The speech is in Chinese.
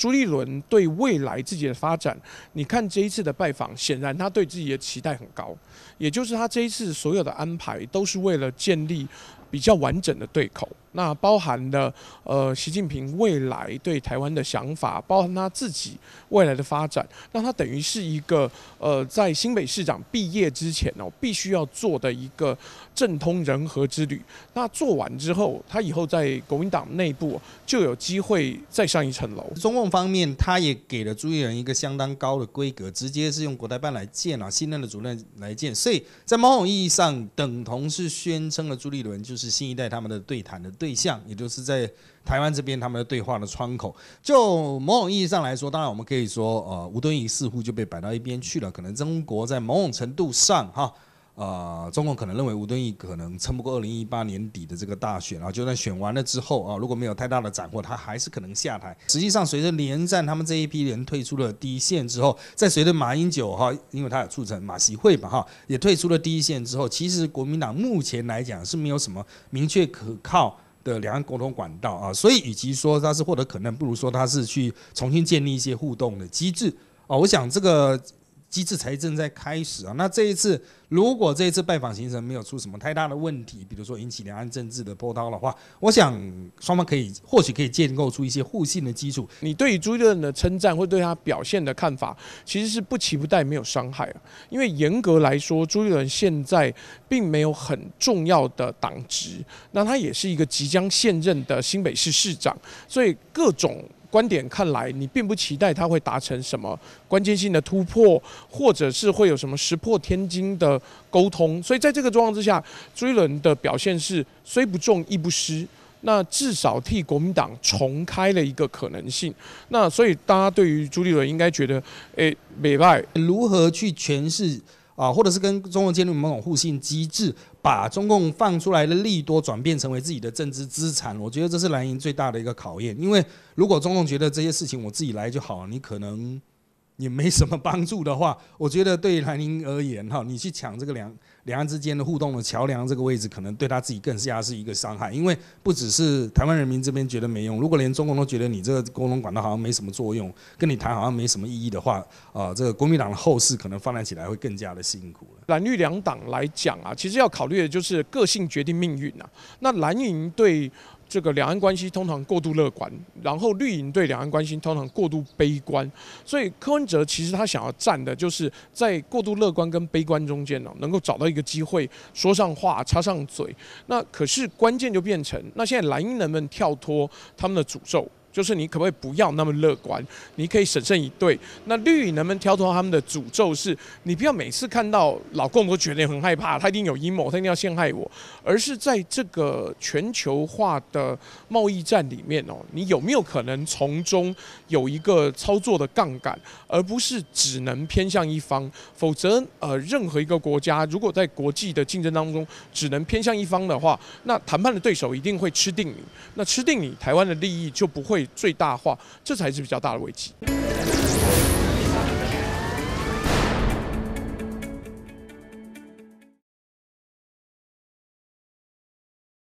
朱立伦对未来自己的发展，你看这一次的拜访，显然他对自己的期待很高，也就是他这一次所有的安排，都是为了建立比较完整的对口。那包含了呃习近平未来对台湾的想法，包含他自己未来的发展，那他等于是一个呃在新北市长毕业之前哦，必须要做的一个政通人和之旅。那做完之后，他以后在国民党内部就有机会再上一层楼。中共方面，他也给了朱立伦一个相当高的规格，直接是用国台办来建啊，新任的主任来建，所以在某种意义上等同是宣称了朱立伦就是新一代他们的对谈的。对象，也就是在台湾这边他们的对话的窗口，就某种意义上来说，当然我们可以说，呃，吴敦义似乎就被摆到一边去了。可能中国在某种程度上，哈，呃，中共可能认为吴敦义可能撑不过二零一八年底的这个大选，然后就算选完了之后啊，如果没有太大的斩获，他还是可能下台。实际上，随着连战他们这一批人退出了第一线之后，在随着马英九哈，因为他也促成马习会嘛哈，也退出了第一线之后，其实国民党目前来讲是没有什么明确可靠。的两岸沟通管道啊，所以与其说它是获得可能，不如说它是去重新建立一些互动的机制啊。我想这个。机制才正在开始啊！那这一次，如果这一次拜访行程没有出什么太大的问题，比如说引起两岸政治的波涛的话，我想双方可以或许可以建构出一些互信的基础。你对于朱立伦的称赞，或对他表现的看法，其实是不期不待，没有伤害啊。因为严格来说，朱立伦现在并没有很重要的党职，那他也是一个即将现任的新北市市长，所以各种。观点看来，你并不期待他会达成什么关键性的突破，或者是会有什么石破天惊的沟通。所以，在这个状况之下，朱立伦的表现是虽不中亦不失，那至少替国民党重开了一个可能性。那所以，大家对于朱立伦应该觉得，诶，美败。如何去诠释？啊，或者是跟中共建立某种互信机制，把中共放出来的利多转变成为自己的政治资产，我觉得这是蓝营最大的一个考验。因为如果中共觉得这些事情我自己来就好了，你可能。也没什么帮助的话，我觉得对蓝营而言，哈，你去抢这个两两岸之间的互动的桥梁这个位置，可能对他自己更加是一个伤害。因为不只是台湾人民这边觉得没用，如果连中共都觉得你这个沟通管道好像没什么作用，跟你谈好像没什么意义的话，啊，这个国民党的后事可能发展起来会更加的辛苦了。蓝绿两党来讲啊，其实要考虑的就是个性决定命运啊。那蓝营对。这个两岸关系通常过度乐观，然后绿营对两岸关系通常过度悲观，所以柯文哲其实他想要站的就是在过度乐观跟悲观中间呢，能够找到一个机会说上话插上嘴。那可是关键就变成，那现在蓝营人们跳脱他们的诅咒。就是你可不可以不要那么乐观？你可以审慎以对。那绿营能不能挑出他们的诅咒？是你不要每次看到老共都觉得你很害怕，他一定有阴谋，他一定要陷害我。而是在这个全球化的贸易战里面哦，你有没有可能从中有一个操作的杠杆，而不是只能偏向一方？否则，呃，任何一个国家如果在国际的竞争当中只能偏向一方的话，那谈判的对手一定会吃定你。那吃定你，台湾的利益就不会。最大化，这才是比较大的危机。